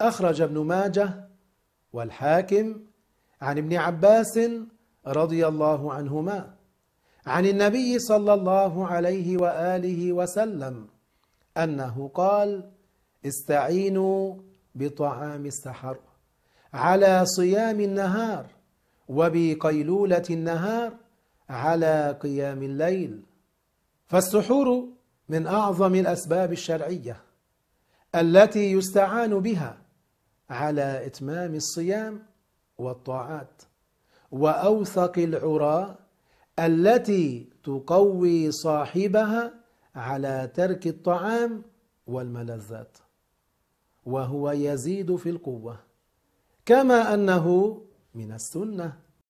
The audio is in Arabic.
أخرج ابن ماجه والحاكم عن ابن عباس رضي الله عنهما عن النبي صلى الله عليه وآله وسلم أنه قال استعينوا بطعام السحر على صيام النهار وبقيلولة النهار على قيام الليل فالسحور من أعظم الأسباب الشرعية التي يستعان بها على إتمام الصيام والطاعات وأوثق العرى التي تقوي صاحبها على ترك الطعام والملذات وهو يزيد في القوة كما أنه من السنة